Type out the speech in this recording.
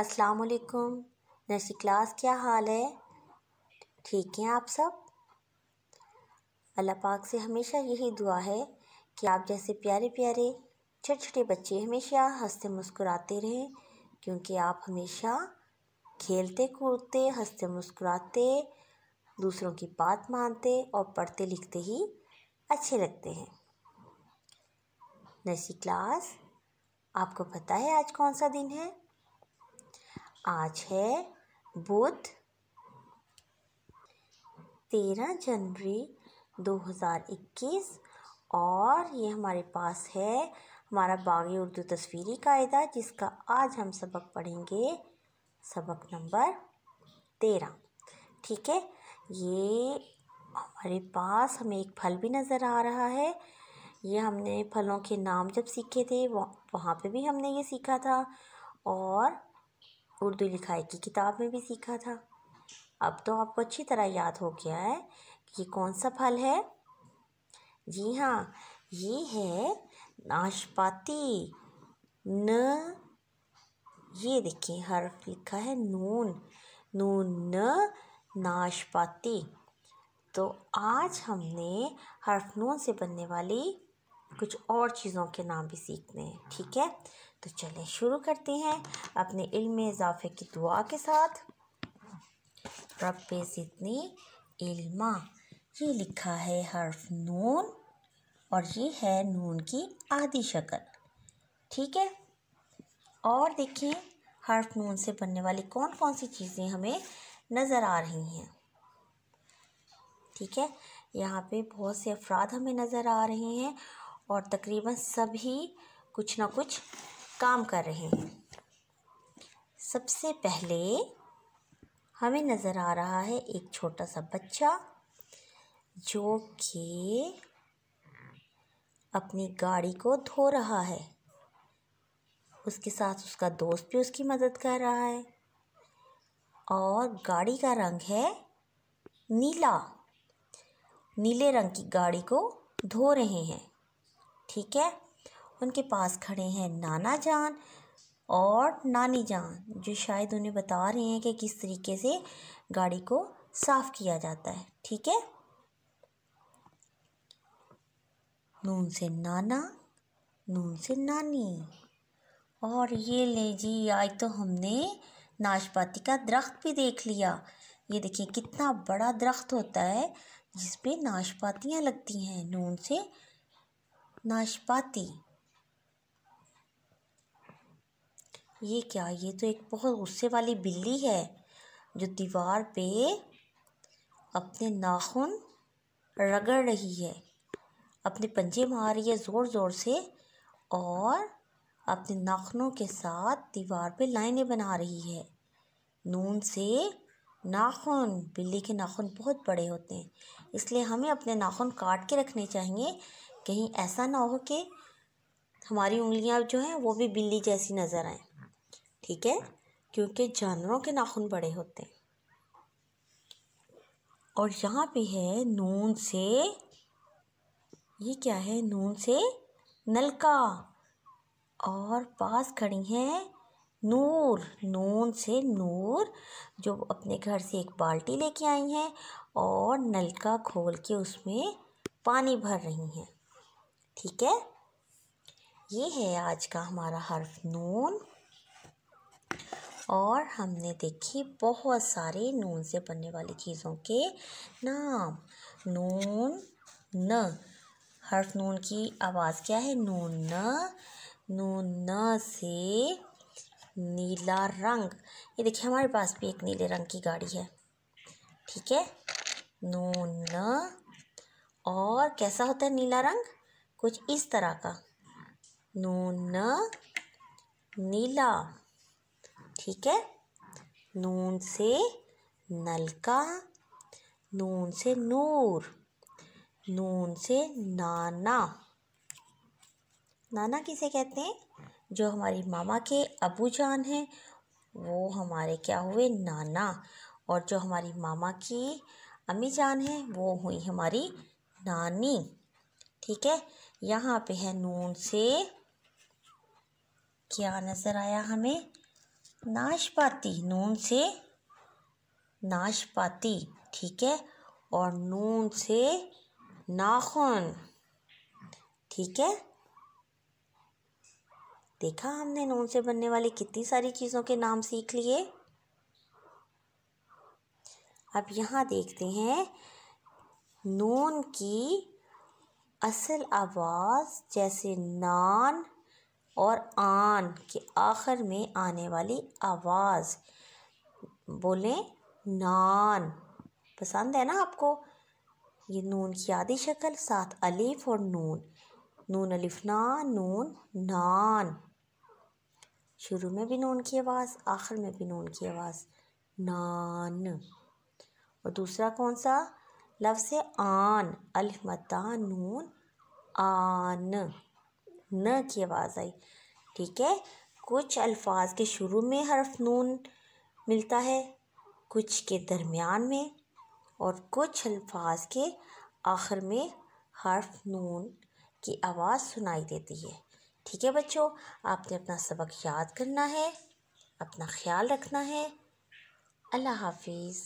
अस्सलाम वालेकुम नर्सी क्लास क्या हाल है ठीक हैं आप सब अल्लाह पाक से हमेशा यही दुआ है कि आप जैसे प्यारे प्यारे छोटे छोटे बच्चे हमेशा हंसते मुस्कुराते रहें क्योंकि आप हमेशा खेलते कूदते हंसते मुस्कुराते दूसरों की बात मानते और पढ़ते लिखते ही अच्छे लगते हैं नर्सी क्लास आपको पता है आज कौन सा दिन है आज है बुध तेरह जनवरी 2021 और ये हमारे पास है हमारा बागी उर्दू तस्वीरी कायदा जिसका आज हम सबक पढ़ेंगे सबक नंबर तेरह ठीक है ये हमारे पास हमें एक फल भी नज़र आ रहा है ये हमने फलों के नाम जब सीखे थे वह वहाँ पे भी हमने ये सीखा था और उर्दू लिखाई की किताब में भी सीखा था अब तो आपको अच्छी तरह याद हो गया है कि कौन सा फल है जी हाँ ये है नाशपाती न ये देखिए हर्फ लिखा है नून नून न नाशपाती तो आज हमने हर्फ नून से बनने वाली कुछ और चीज़ों के नाम भी सीखने हैं ठीक है तो चलें शुरू करते हैं अपने इल्म इजाफे की दुआ के साथ रब जितनी इल्मा ये लिखा है हर्फ नून और ये है नून की आधी शक्ल ठीक है और देखें हर्फ नून से बनने वाली कौन कौन सी चीज़ें हमें नज़र आ रही हैं ठीक है यहाँ पे बहुत से अफराद हमें नज़र आ रहे हैं और तकरीबन सभी कुछ ना कुछ काम कर रहे हैं सबसे पहले हमें नज़र आ रहा है एक छोटा सा बच्चा जो कि अपनी गाड़ी को धो रहा है उसके साथ उसका दोस्त भी उसकी मदद कर रहा है और गाड़ी का रंग है नीला नीले रंग की गाड़ी को धो रहे हैं ठीक है उनके पास खड़े हैं नाना जान और नानी जान जो शायद उन्हें बता रहे हैं कि किस तरीके से गाड़ी को साफ़ किया जाता है ठीक है नून से नाना नून से नानी और ये ले जी आज तो हमने नाशपाती का दरख्त भी देख लिया ये देखिए कितना बड़ा दरख्त होता है जिस पे नाशपातियाँ लगती हैं नून से नाशपाती ये क्या ये तो एक बहुत गुस्से वाली बिल्ली है जो दीवार पे अपने नाखून रगड़ रही है अपने पंजे मार रही है ज़ोर ज़ोर से और अपने नाखनों के साथ दीवार पे लाइनें बना रही है नून से नाखून बिल्ली के नाखून बहुत बड़े होते हैं इसलिए हमें अपने नाखून काट के रखने चाहिए कहीं ऐसा ना हो कि हमारी उंगलियां जो हैं वो भी बिल्ली जैसी नज़र आए ठीक है क्योंकि जानवरों के नाखून बड़े होते हैं और यहाँ पे है नून से ये क्या है नून से नलका और पास खड़ी है नूर नून से नूर जो अपने घर से एक बाल्टी लेके आई हैं और नलका खोल के उसमें पानी भर रही हैं ठीक है ये है आज का हमारा हर्फ नून और हमने देखी बहुत सारे नून से बनने वाली चीज़ों के नाम नून न हर्फ नून की आवाज़ क्या है नून न नून न से नीला रंग ये देखिए हमारे पास भी एक नीले रंग की गाड़ी है ठीक है नून न और कैसा होता है नीला रंग कुछ इस तरह का नून नीला ठीक है नून से नलका नून से नूर नून से नाना नाना किसे कहते हैं जो हमारी मामा के अबू जान हैं वो हमारे क्या हुए नाना और जो हमारी मामा की अम्मी जान हैं वो हुई हमारी नानी ठीक है यहाँ पे है नून से क्या नज़र आया हमें नाशपाती नून से नाशपाती ठीक है और नून से नाखून ठीक है देखा हमने नून से बनने वाली कितनी सारी चीज़ों के नाम सीख लिए अब यहाँ देखते हैं नून की असल आवाज़ जैसे नान और आन के आखिर में आने वाली आवाज़ बोलें नान पसंद है ना आपको ये नून की आदि शक्ल साथ अलीफ और नून नून अलिफ ना नून नान शुरू में भी नून की आवाज़ आखिर में भी नून की आवाज़ नान और दूसरा कौन सा लफ्ज़ आन अलिफ मता नून आन न की आवाज़ आई ठीक है कुछ अल्फाज के शुरू में हर्फ नून मिलता है कुछ के दरमियान में और कुछ अल्फाज के आखिर में हर्फ नून की आवाज़ सुनाई देती है ठीक है बच्चों आपने अपना सबक याद करना है अपना ख्याल रखना है अल्लाह हाफिज़